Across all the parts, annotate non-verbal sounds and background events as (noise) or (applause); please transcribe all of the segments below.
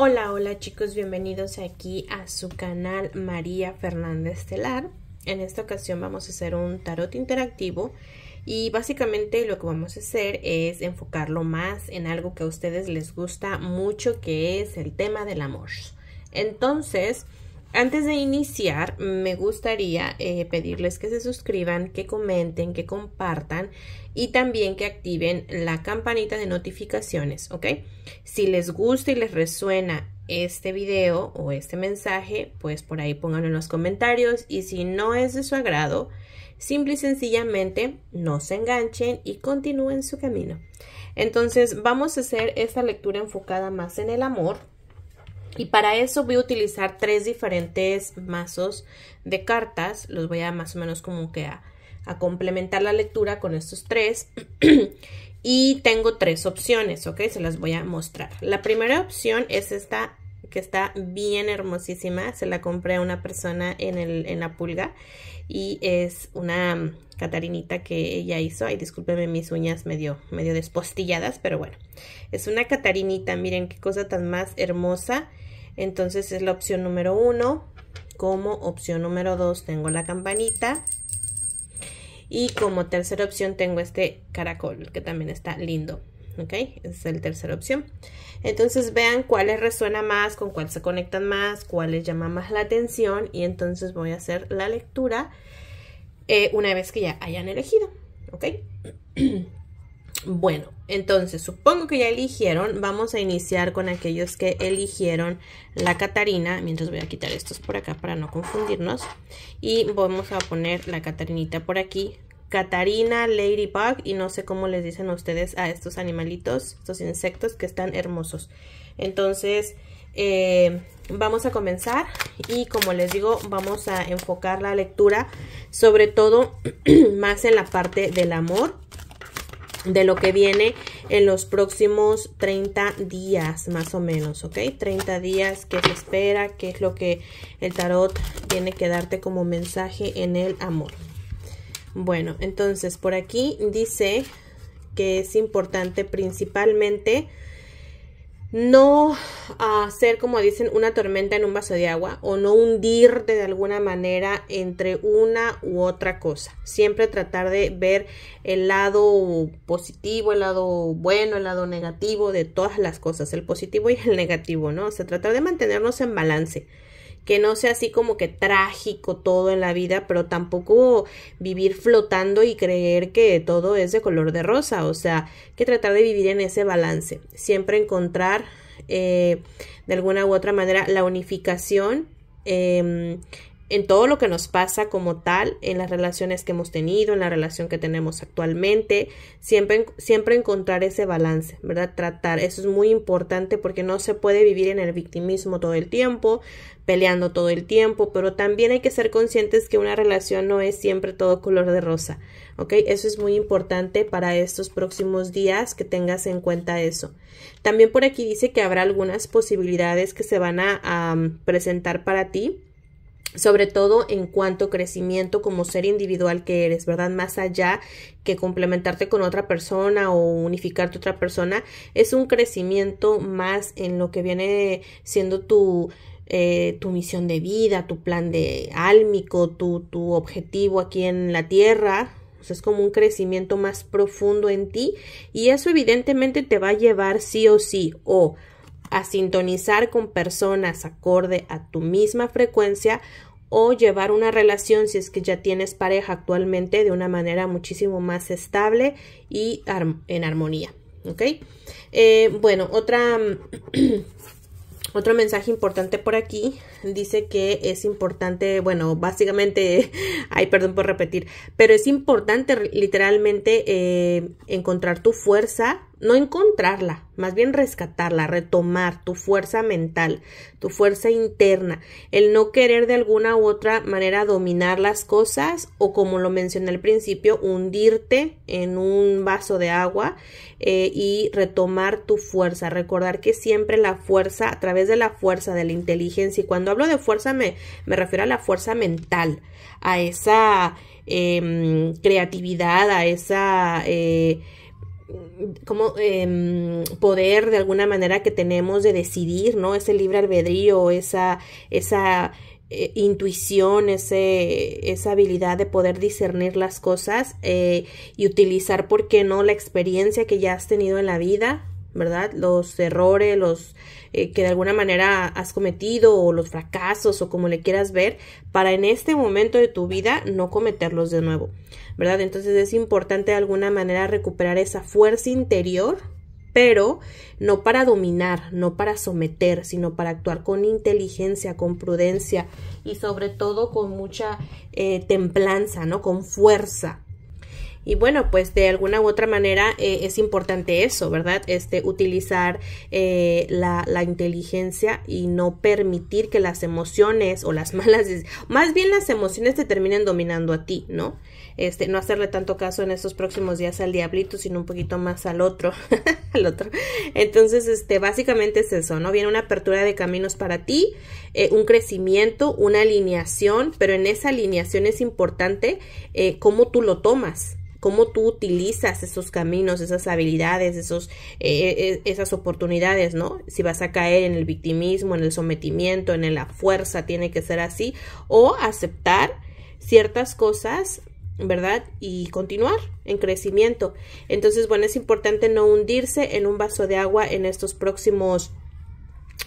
Hola, hola chicos, bienvenidos aquí a su canal María Fernández estelar En esta ocasión vamos a hacer un tarot interactivo y básicamente lo que vamos a hacer es enfocarlo más en algo que a ustedes les gusta mucho que es el tema del amor. Entonces, antes de iniciar, me gustaría eh, pedirles que se suscriban, que comenten, que compartan y también que activen la campanita de notificaciones, ¿ok? Si les gusta y les resuena este video o este mensaje, pues por ahí pónganlo en los comentarios y si no es de su agrado, simple y sencillamente no se enganchen y continúen su camino. Entonces vamos a hacer esta lectura enfocada más en el amor y para eso voy a utilizar tres diferentes mazos de cartas. Los voy a más o menos como que a, complementar la lectura con estos tres. (clears throat) y tengo tres opciones, ¿ok? Se las voy a mostrar. La primera opción es esta que está bien hermosísima. Se la compré a una persona en, el, en la pulga y es una mm, catarinita que ella hizo. Ay, discúlpeme mis uñas medio, medio despostilladas, pero bueno. Es una catarinita, miren qué cosa tan más hermosa. Entonces es la opción número uno. Como opción número dos tengo la campanita. Y como tercera opción tengo este caracol, que también está lindo. ¿Ok? es la tercera opción. Entonces vean cuáles resuena más, con cuál se conectan más, cuáles llama más la atención. Y entonces voy a hacer la lectura eh, una vez que ya hayan elegido. ¿Ok? (clears throat) Bueno, entonces supongo que ya eligieron. Vamos a iniciar con aquellos que eligieron la Catarina. Mientras voy a quitar estos por acá para no confundirnos. Y vamos a poner la Catarinita por aquí. Catarina, Ladybug y no sé cómo les dicen a ustedes a estos animalitos, estos insectos que están hermosos. Entonces, eh, vamos a comenzar y como les digo, vamos a enfocar la lectura sobre todo (clears throat) más en la parte del amor de lo que viene en los próximos 30 días más o menos, ¿ok? 30 días, que se espera, qué es lo que el tarot tiene que darte como mensaje en el amor. Bueno, entonces por aquí dice que es importante principalmente no hacer, como dicen, una tormenta en un vaso de agua o no hundir de alguna manera entre una u otra cosa. Siempre tratar de ver el lado positivo, el lado bueno, el lado negativo de todas las cosas, el positivo y el negativo, ¿no? O sea, tratar de mantenernos en balance que no sea así como que trágico todo en la vida, pero tampoco vivir flotando y creer que todo es de color de rosa, o sea, que tratar de vivir en ese balance, siempre encontrar eh, de alguna u otra manera la unificación em, en todo lo que nos pasa como tal, en las relaciones que hemos tenido, en la relación que tenemos actualmente, siempre, siempre encontrar ese balance, ¿verdad? Tratar, eso es muy importante porque no se puede vivir en el victimismo todo el tiempo, peleando todo el tiempo, pero también hay que ser conscientes que una relación no es siempre todo color de rosa, ¿ok? Eso es muy importante para estos próximos días que tengas en cuenta eso. También por aquí dice que habrá algunas posibilidades que se van a mm, presentar para ti sobre todo en cuanto a crecimiento como ser individual que eres, ¿verdad? Más allá que complementarte con otra persona o unificarte a otra persona, es un crecimiento más en lo que viene siendo tu, eh, tu misión de vida, tu plan de álmico, tu, tu objetivo aquí en la tierra, es como un crecimiento más profundo en ti y eso evidentemente te va a llevar sí o sí o a sintonizar con personas acorde a tu misma frecuencia o llevar una relación si es que ya tienes pareja actualmente de una manera muchísimo más estable y en armonía. ¿Ok? Eh, bueno, otra... (clears throat) Otro mensaje importante por aquí dice que es importante, bueno, básicamente, (laughs) ay, perdón por repetir, pero es importante literalmente eh, encontrar tu fuerza no encontrarla, más bien rescatarla, retomar tu fuerza mental, tu fuerza interna, el no querer de alguna u otra manera dominar las cosas o como lo mencioné al principio, hundirte en un vaso de agua eh, y retomar tu fuerza, recordar que siempre la fuerza, a través de la fuerza, de la inteligencia, y cuando hablo de fuerza me, me refiero a la fuerza mental, a esa em, creatividad, a esa... Eh, como em, poder de alguna manera que tenemos de decidir, ¿no? Ese libre albedrío, esa, esa eh, intuición, ese, esa habilidad de poder discernir las cosas eh, y utilizar, ¿por qué no?, la experiencia que ya has tenido en la vida, ¿verdad? Los errores, los eh, que de alguna manera has cometido o los fracasos o como le quieras ver, para en este momento de tu vida no cometerlos de nuevo, ¿verdad? Entonces es importante de alguna manera recuperar esa fuerza interior pero no para dominar, no para someter, sino para actuar con inteligencia, con prudencia y sobre todo con mucha eh, templanza, ¿no? Con fuerza, y bueno, pues de alguna u otra manera eh, es importante eso, ¿verdad? Este, utilizar eh, la, inteligencia y no permitir que las emociones o las (laughs) malas, más bien las emociones te terminen dominando a ti, ¿no? Este, no hacerle tanto caso en estos próximos días al diablito, sino un poquito más al otro, (laughs) al otro. Entonces, este, básicamente es eso, ¿no? Viene una apertura de caminos para ti, eh, un crecimiento, una alineación, pero en esa alineación es importante cómo tú lo tomas, cómo tú utilizas esos caminos, esas habilidades, esos, eh, eh, eh, esas oportunidades, ¿no? Si vas a caer en el victimismo, en el sometimiento, en la fuerza, tiene que ser así, o aceptar ciertas cosas ¿verdad? Y continuar en crecimiento. Entonces, bueno, es importante no hundirse en un vaso de agua en estos próximos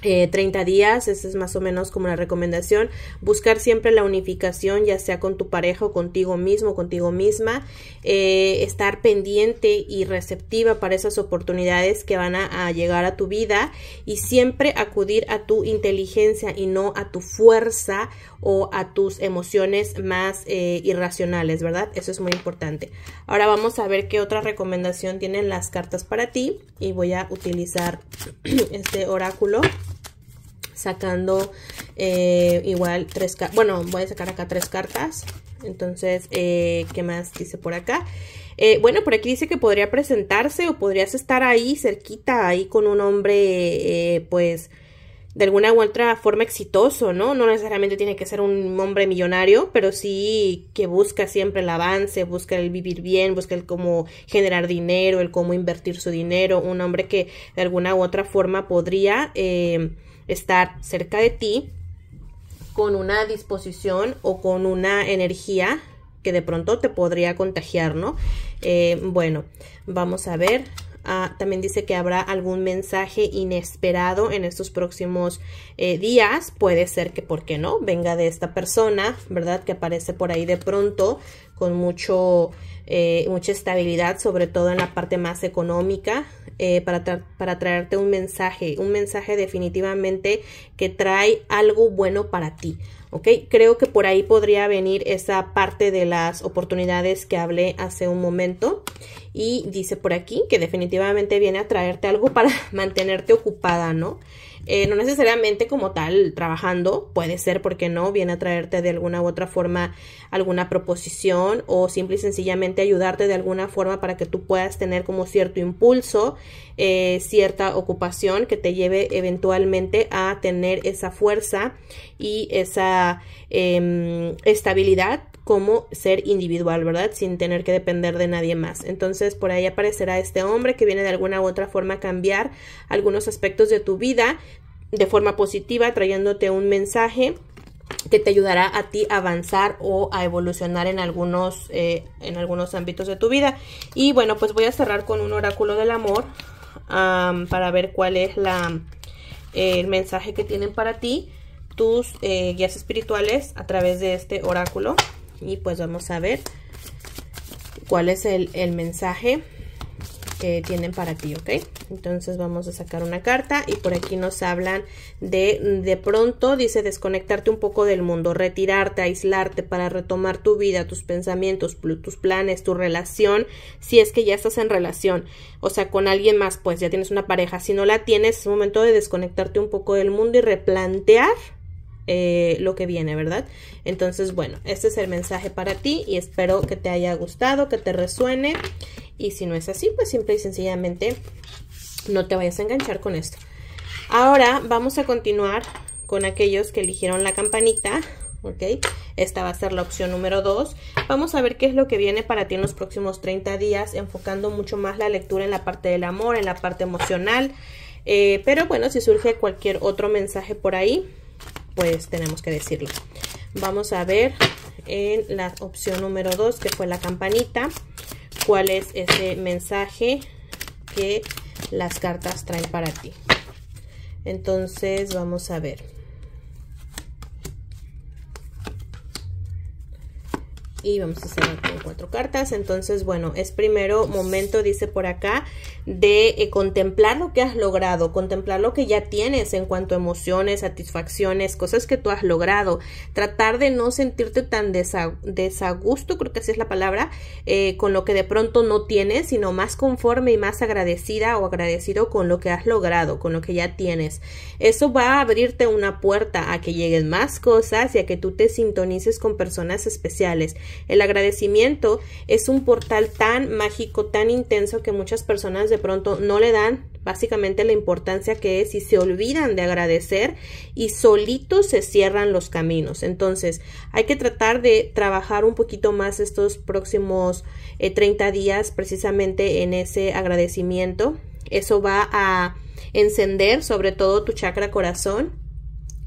30 eh, días, esa es más o menos como la recomendación. Buscar siempre la unificación, ya sea con tu pareja o contigo mismo, contigo misma. Eh, estar pendiente y receptiva para esas oportunidades que van a, llegar a tu vida y siempre acudir a tu inteligencia y no a tu fuerza o a tus emociones más eh, irracionales, ¿verdad? Eso es muy importante. Ahora vamos a ver qué otra recomendación tienen las cartas para ti y voy a utilizar (clears throat) este oráculo sacando eh, igual tres cartas. Bueno, voy a sacar acá tres cartas. Entonces, eh, ¿qué más dice por acá? Eh, bueno, por aquí dice que podría presentarse o podrías estar ahí cerquita, ahí con un hombre, eh, pues, de alguna u otra forma exitoso, ¿no? No necesariamente tiene que ser un hombre millonario, pero sí que busca siempre el avance, busca el vivir bien, busca el cómo generar dinero, el cómo invertir su dinero, un hombre que de alguna u otra forma podría eh, estar cerca de ti con una disposición o con una energía que de pronto te podría contagiar, ¿no? Eh, bueno, vamos a ver Ah, también dice que habrá algún mensaje inesperado en estos próximos eh, días. Puede ser que, ¿por qué no? Venga de esta persona, ¿verdad? Que aparece por ahí de pronto con mucho, eh, mucha estabilidad, sobre todo en la parte más económica, eh, para traerte un mensaje, un mensaje definitivamente que trae algo bueno para ti ¿ok? Creo que por ahí podría venir esa parte de las oportunidades que hablé hace un momento. Y dice por aquí que definitivamente viene a traerte algo para (laughs) mantenerte ocupada, ¿no? Eh, no necesariamente como tal trabajando, puede ser, porque no? Viene a traerte de alguna u otra forma alguna proposición o simple y sencillamente ayudarte de alguna forma para que tú puedas tener como cierto impulso, eh, cierta ocupación que te lleve eventualmente a tener esa fuerza y esa em, estabilidad como ser individual, ¿verdad? Sin tener que depender de nadie más. Entonces por ahí aparecerá este hombre que viene de alguna u otra forma a cambiar algunos aspectos de tu vida de forma positiva, trayéndote un mensaje que te ayudará a ti a avanzar o a evolucionar en algunos, eh, en algunos ámbitos de tu vida. Y bueno, pues voy a cerrar con un oráculo del amor para ver cuál es la, eh, el mensaje que tienen para ti tus eh, guías espirituales a través de este oráculo y pues vamos a ver cuál es el, mensaje que tienen para ti, ¿ok? Entonces vamos a sacar una carta y por aquí nos hablan de de pronto, dice desconectarte un poco del mundo, retirarte, aislarte para retomar tu vida, tus pensamientos, tus planes, tu relación, si es que ya estás en relación, o sea, con alguien más, pues ya tienes una pareja, si no la tienes es momento de desconectarte un poco del mundo y replantear eh, lo que viene, ¿verdad? Entonces, bueno, este es el mensaje para ti y espero que te haya gustado, que te resuene. Y si no es así, pues simple y sencillamente no te vayas a enganchar con esto. Ahora vamos a continuar con aquellos que eligieron la campanita, ¿ok? Esta va a ser la opción número 2. Vamos a ver qué es lo que viene para ti en los próximos 30 días, enfocando mucho más la lectura en la parte del amor, en la parte emocional. Eh, pero bueno, si surge cualquier otro mensaje por ahí, pues tenemos que decirlo. Vamos a ver en la opción número 2, que fue la campanita, cuál es ese mensaje que las cartas traen para ti. Entonces, vamos a ver. y vamos a hacer con cuatro cartas. Entonces, bueno, es primero momento, dice por acá, de eh, contemplar lo que has logrado, contemplar lo que ya tienes en cuanto a emociones, satisfacciones, cosas que tú has logrado. Tratar de no sentirte tan desagusto, creo que así es la palabra, eh, con lo que de pronto no tienes, sino más conforme y más agradecida o agradecido con lo que has logrado, con lo que ya tienes. Eso va a abrirte una puerta a que lleguen más cosas y a que tú te sintonices con personas especiales el agradecimiento es un portal tan mágico, tan intenso que muchas personas de pronto no le dan básicamente la importancia que es y se olvidan de agradecer y solitos se cierran los caminos. Entonces hay que tratar de trabajar un poquito más estos próximos eh, treinta 30 días precisamente en ese agradecimiento. Eso va a encender sobre todo tu chakra corazón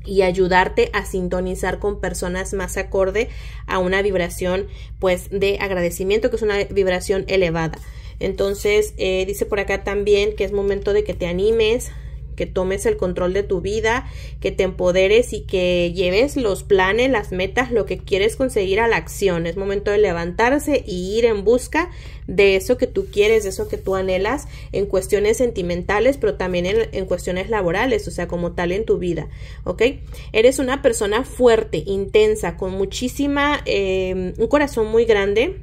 y ayudarte a sintonizar con personas más acorde a una vibración pues de agradecimiento que es una vibración elevada entonces eh, dice por acá también que es momento de que te animes que tomes el control de tu vida, que te empoderes y que lleves los planes, las metas, lo que quieres conseguir a la acción. Es momento de levantarse y ir en busca de eso que tú quieres, de eso que tú anhelas en cuestiones sentimentales, pero también en, cuestiones laborales, o sea, como tal en tu vida, ¿ok? Eres una persona fuerte, intensa, con muchísima, eh, un corazón muy grande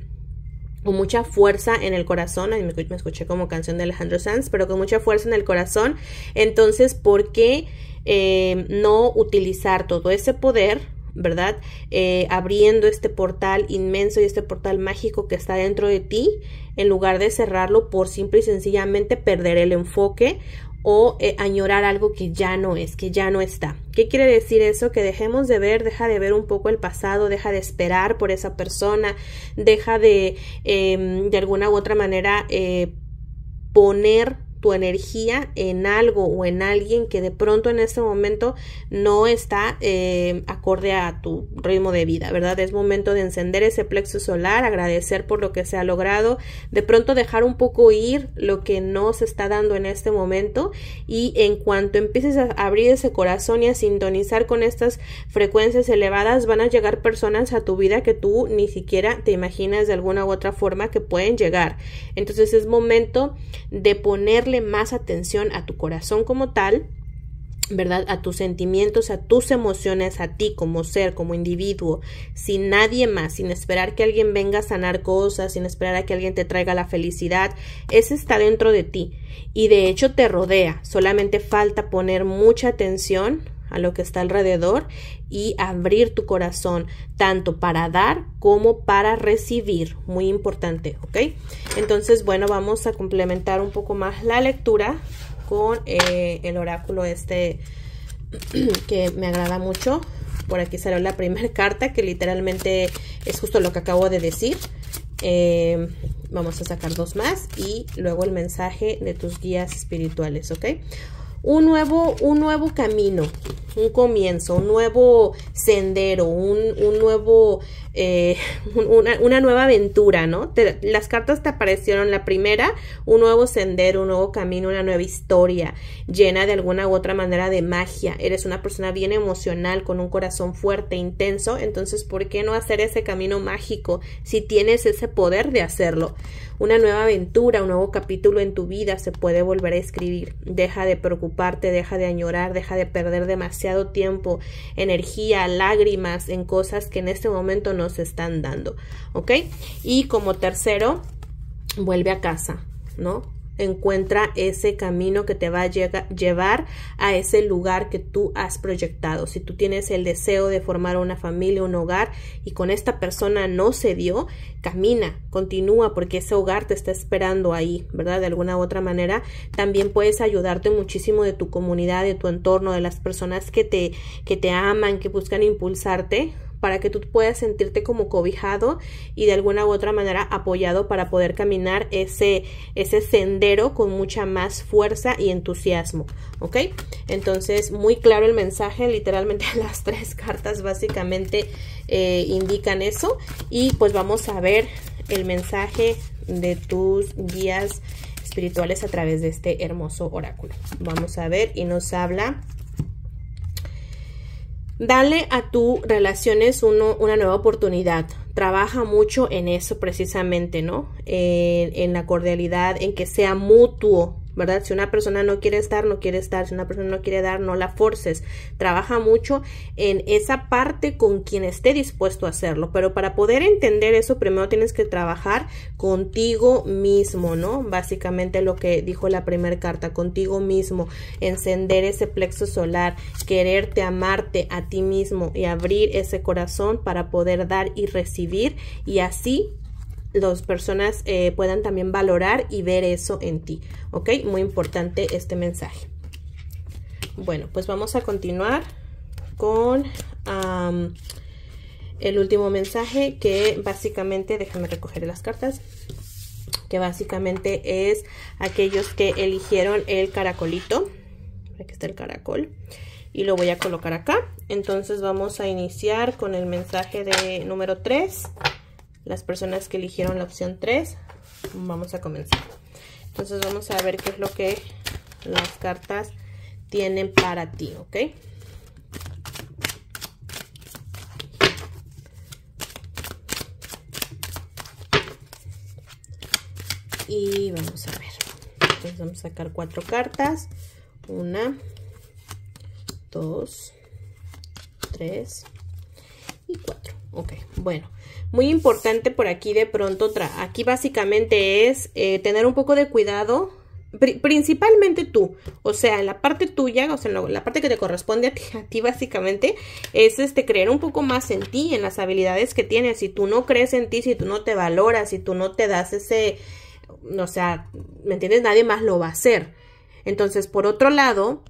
con mucha fuerza en el corazón, me, escuché como canción de Alejandro Sanz, pero con mucha fuerza en el corazón, entonces, ¿por qué eh, no utilizar todo ese poder ¿verdad? Eh, abriendo este portal inmenso y este portal mágico que está dentro de ti, en lugar de cerrarlo por simple y sencillamente perder el enfoque o eh, añorar algo que ya no es, que ya no está. ¿Qué quiere decir eso? Que dejemos de ver, deja de ver un poco el pasado, deja de esperar por esa persona, deja de em, de alguna u otra manera eh, poner tu energía en algo o en alguien que de pronto en este momento no está eh, acorde a tu ritmo de vida, ¿verdad? Es momento de encender ese plexo solar, agradecer por lo que se ha logrado, de pronto dejar un poco ir lo que no se está dando en este momento y en cuanto empieces a abrir ese corazón y a sintonizar con estas frecuencias elevadas, van a llegar personas a tu vida que tú ni siquiera te imaginas de alguna u otra forma que pueden llegar. Entonces es momento de ponerle más atención a tu corazón como tal, ¿verdad? A tus sentimientos, a tus emociones, a ti como ser, como individuo, sin nadie más, sin esperar que alguien venga a sanar cosas, sin esperar a que alguien te traiga la felicidad. Ese está dentro de ti y de hecho te rodea. Solamente falta poner mucha atención a lo que está alrededor y abrir tu corazón tanto para dar como para recibir. Muy importante, ¿ok? Entonces, bueno, vamos a complementar un poco más la lectura con eh, el oráculo este (clears throat) que me agrada mucho. Por aquí salió la primera (laughs) carta que literalmente es justo lo que acabo de decir. Eh, vamos a sacar dos más y luego el mensaje de tus guías espirituales, ¿ok? un nuevo, un nuevo camino, un comienzo, un nuevo sendero, un, un nuevo eh, una, nueva aventura, ¿no? las cartas te aparecieron la primera, un nuevo sendero, un nuevo camino, una nueva historia, llena de alguna u otra manera de magia. Eres una persona bien emocional, con un corazón fuerte, intenso, entonces, ¿por qué no hacer ese camino mágico si tienes ese poder de hacerlo? Una nueva aventura, un nuevo capítulo en tu vida se puede volver a escribir. Deja de preocuparte, deja de añorar, deja de perder demasiado tiempo, energía, lágrimas en cosas que en este momento no nos están dando, ¿ok? Y como tercero, vuelve a casa, ¿no? encuentra ese camino que te va a llevar a ese lugar que tú has proyectado. Si tú tienes el deseo de formar una familia, un hogar y con esta persona no se dio, camina, continúa porque ese hogar te está esperando ahí, ¿verdad? De alguna u otra manera, también puedes ayudarte muchísimo de tu comunidad, de tu entorno, de las personas que te que te aman, que buscan impulsarte, para que tú puedas sentirte como cobijado y de alguna u otra manera apoyado para poder caminar ese, ese sendero con mucha más fuerza y entusiasmo, ¿ok? Entonces, muy claro el mensaje, literalmente (laughs) las tres cartas básicamente eh, indican eso y pues vamos a ver el mensaje de tus guías espirituales a través de este hermoso oráculo. Vamos a ver y nos habla Dale a tus relaciones uno, una nueva oportunidad. Trabaja mucho en eso precisamente, ¿no? en la cordialidad, en que sea mutuo, ¿verdad? Si una persona no quiere estar, no quiere estar, si una persona no quiere dar, no la forces. Trabaja mucho en esa parte con quien esté dispuesto a hacerlo, pero para poder entender eso, primero tienes que trabajar contigo mismo, ¿no? Básicamente lo que dijo la primera carta, contigo mismo, encender ese plexo solar, quererte, amarte a ti mismo y abrir ese corazón para poder dar y recibir y así las personas eh, puedan también valorar y ver eso en ti, ¿ok? Muy importante este mensaje. Bueno, pues vamos a continuar con el último mensaje que básicamente, déjame recoger las cartas, que básicamente es aquellos que eligieron el caracolito, aquí está el caracol, y lo voy a colocar acá. Entonces vamos a iniciar con el mensaje de número 3 las personas que eligieron la opción 3. Vamos a comenzar. Entonces vamos a ver qué es lo que las cartas tienen para ti, ¿ok? Y vamos a ver. Entonces vamos a sacar cuatro cartas. Una, dos, tres y cuatro. Ok, bueno, muy importante por aquí de pronto, tra aquí básicamente es eh, tener un poco de cuidado, principalmente tú, o sea, la parte tuya, o sea, la parte que te corresponde a ti, (laughs) a ti básicamente, es este creer un poco más en ti, en las habilidades que tienes, si tú no crees en ti, si tú no te valoras, si tú no te das ese, o sea, ¿me entiendes? Nadie más lo va a hacer. Entonces, por otro lado,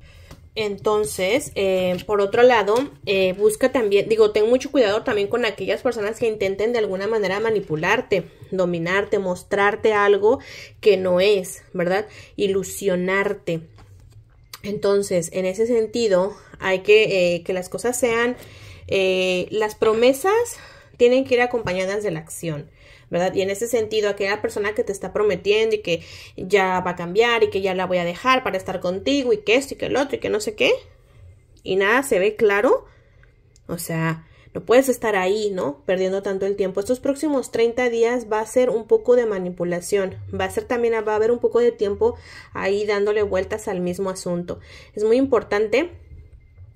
entonces, eh, por otro lado, eh, busca también, digo, ten mucho cuidado también con aquellas personas que intenten de alguna manera manipularte, dominarte, mostrarte algo que no es, ¿verdad? Ilusionarte. Entonces, en ese sentido, hay que eh, que las cosas sean, las promesas tienen que ir acompañadas de la acción. ¿verdad? Y en ese sentido, aquella persona que te está prometiendo y que ya va a cambiar y que ya la voy a dejar para estar contigo y que esto y que el otro y que no sé qué, y nada se ve claro, o sea, no puedes estar ahí, ¿no? Perdiendo tanto el tiempo. Estos próximos 30 días va a ser un poco de manipulación. Va a ser también, va a haber un poco de tiempo ahí dándole vueltas al mismo asunto. Es muy importante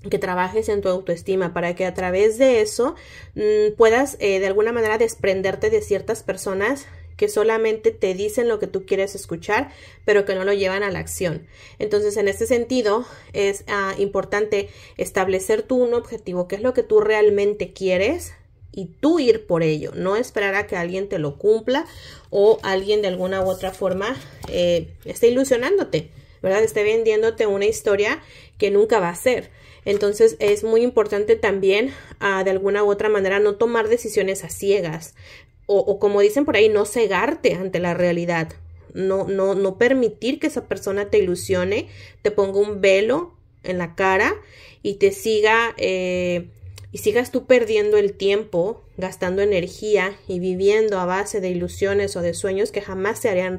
que trabajes en tu autoestima para que a través de eso mm, puedas eh, de alguna manera desprenderte de ciertas personas que solamente te dicen lo que tú quieres escuchar, pero que no lo llevan a la acción. Entonces, en este sentido, es ah, importante establecer tú un objetivo, qué es lo que tú realmente quieres y tú ir por ello, no esperar a que alguien te lo cumpla o alguien de alguna u otra forma eh, esté ilusionándote, ¿verdad? Esté vendiéndote una historia que nunca va a ser. Entonces es muy importante también ah, de alguna u otra manera no tomar decisiones a ciegas o, como dicen por ahí, no cegarte ante la realidad. No, no, no permitir que esa persona te ilusione, te ponga un velo en la cara y te siga eh, y sigas tú perdiendo el tiempo, gastando energía y viviendo a base de ilusiones o de sueños que jamás se harán,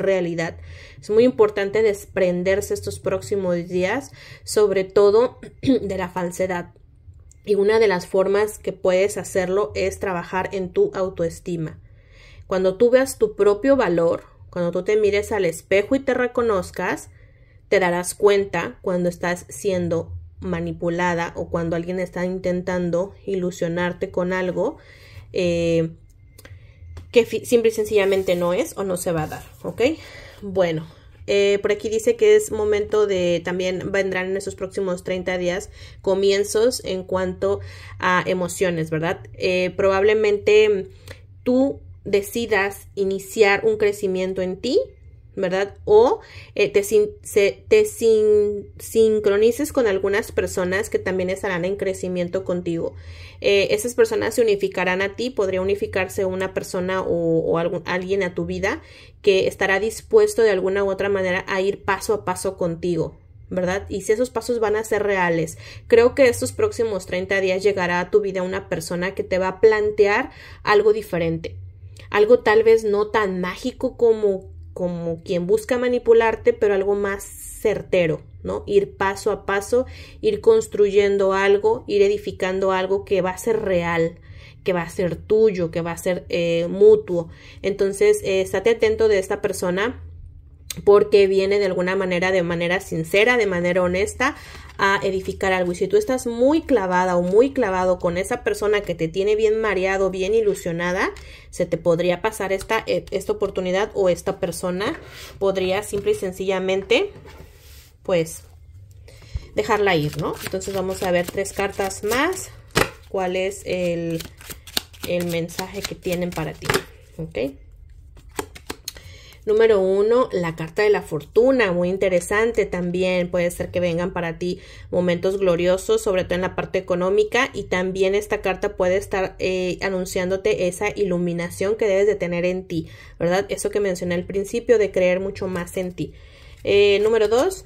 realidad. Es muy importante desprenderse estos próximos días, sobre todo (clears throat) de la falsedad. Y una de las formas que puedes hacerlo es trabajar en tu autoestima. Cuando tú veas tu propio valor, cuando tú te mires al espejo y te reconozcas, te darás cuenta cuando estás siendo manipulada o cuando alguien está intentando ilusionarte con algo eh, que simple y sencillamente no es o no se va a dar, ¿ok? Bueno, eh, por aquí dice que es momento de también vendrán en esos próximos 30 días comienzos en cuanto a emociones, ¿verdad? Eh, probablemente tú decidas iniciar un crecimiento en ti ¿verdad? O eh, te, te sincronices con algunas personas que también estarán en crecimiento contigo. Eh, esas personas se unificarán a ti, podría unificarse una persona o, alguien a tu vida que estará dispuesto de alguna u otra manera a ir paso a paso contigo, ¿verdad? Y si esos pasos van a ser reales, creo que estos próximos 30 días llegará a tu vida una persona que te va a plantear algo diferente, algo tal vez no tan mágico como como quien busca manipularte, pero algo más certero, ¿no? Ir paso a paso, ir construyendo algo, ir edificando algo que va a ser real, que va a ser tuyo, que va a ser eh, mutuo. Entonces, eh, estate atento de esta persona porque viene de alguna manera, de manera sincera, de manera honesta, a edificar algo. Y si tú estás muy clavada o muy clavado con esa persona que te tiene bien mareado, bien ilusionada, se te podría pasar esta, e, esta oportunidad o esta persona podría simple y sencillamente, pues, dejarla ir, ¿no? Entonces vamos a ver tres cartas más. ¿Cuál es el, el mensaje que tienen para ti? ¿Ok? Número uno, la carta de la fortuna, muy interesante también. Puede ser que vengan para ti momentos gloriosos, sobre todo en la parte económica. Y también esta carta puede estar eh, anunciándote esa iluminación que debes de tener en ti, ¿verdad? Eso que mencioné al principio de creer mucho más en ti. Eh, número dos,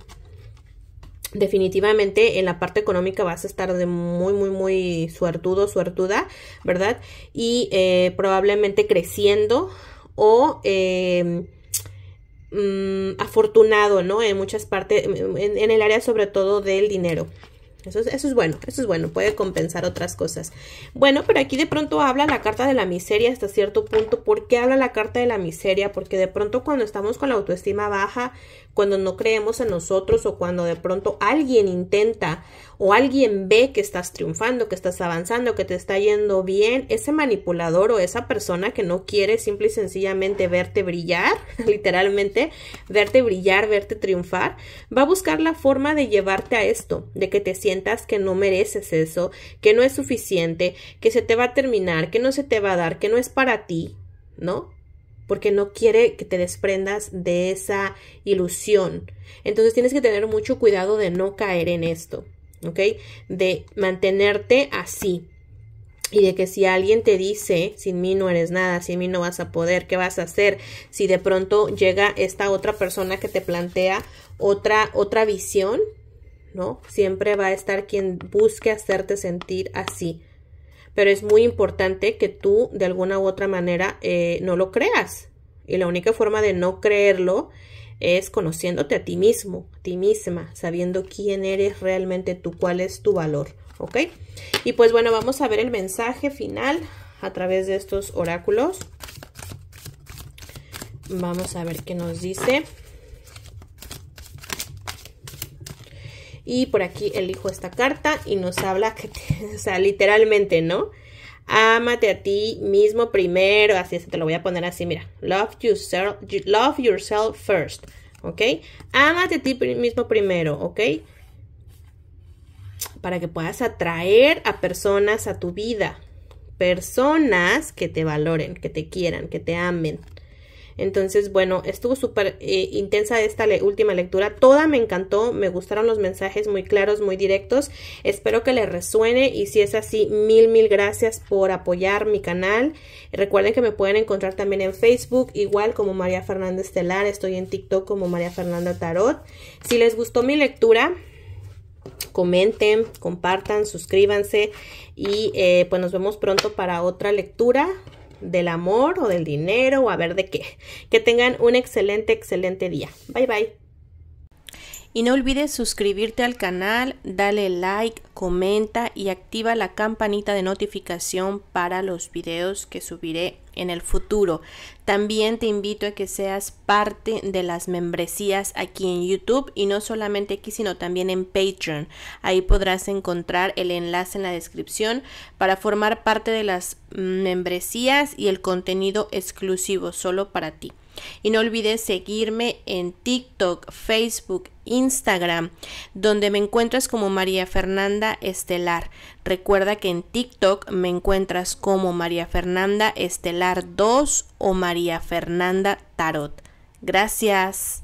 definitivamente en la parte económica vas a estar de muy muy muy suertudo suertuda verdad y eh, probablemente creciendo o Mm, afortunado, ¿no? En muchas partes, en, el área sobre todo del dinero. Eso eso es bueno, eso es bueno, puede compensar otras cosas. Bueno, pero aquí de pronto habla la carta de la miseria hasta cierto punto. ¿Por qué habla la carta de la miseria? Porque de pronto cuando estamos con la autoestima baja, cuando no creemos en nosotros o cuando de pronto alguien intenta o alguien ve que estás triunfando, que estás avanzando, que te está yendo bien, ese manipulador o esa persona que no quiere simple y sencillamente verte brillar, (laughs) literalmente verte brillar, verte triunfar, va a buscar la forma de llevarte a esto, de que te sientas que no mereces eso, que no es suficiente, que se te va a terminar, que no se te va a dar, que no es para ti, ¿no? porque no quiere que te desprendas de esa ilusión. Entonces tienes que tener mucho cuidado de no caer en esto. De mantenerte así. Y de que si alguien te dice, sin mí no eres nada, sin mí no vas a poder, ¿qué vas a hacer? Si de pronto llega esta otra persona que te plantea otra, otra visión, ¿no? Siempre va a estar quien busque hacerte sentir así. Pero es muy importante que tú de alguna u otra manera eh, no lo creas. Y la única forma de no creerlo es conociéndote a ti mismo, a ti misma, sabiendo quién eres realmente tú, cuál es tu valor, ¿ok? Y pues bueno, vamos a ver el mensaje final a través de estos oráculos. Vamos a ver qué nos dice. Y por aquí elijo esta carta y nos habla que, (laughs) o sea, literalmente, ¿no? Ámate a ti mismo primero. Así es, te lo voy a poner así, mira. Love yourself, love yourself first. ¿Ok? Ámate a ti mismo primero, ¿ok? Para que puedas atraer a personas a tu vida. Personas que te valoren, que te quieran, que te amen. Entonces, bueno, estuvo súper eh, intensa esta última lectura. Toda me encantó, me gustaron los mensajes muy claros, muy directos. Espero que les resuene y si es así, mil, mil gracias por apoyar mi canal. Recuerden que me pueden encontrar también en Facebook, igual como María Fernanda Estelar. Estoy en TikTok como María Fernanda Tarot. Si les gustó mi lectura, comenten, compartan, suscríbanse y eh, pues nos vemos pronto para otra lectura del amor o del dinero o a ver de qué. Que tengan un excelente, excelente día. Bye bye. Y no olvides suscribirte al canal, dale like, comenta y activa la campanita de notificación para los videos que subiré en el futuro. También te invito a que seas parte de las membresías aquí en YouTube y no solamente aquí sino también en Patreon. Ahí podrás encontrar el enlace en la descripción para formar parte de las membresías y el contenido exclusivo solo para ti. Y no olvides seguirme en TikTok, Facebook, Instagram, donde me encuentras como María Fernanda Estelar. Recuerda que en TikTok me encuentras como María Fernanda Estelar 2 o María Fernanda Tarot. Gracias.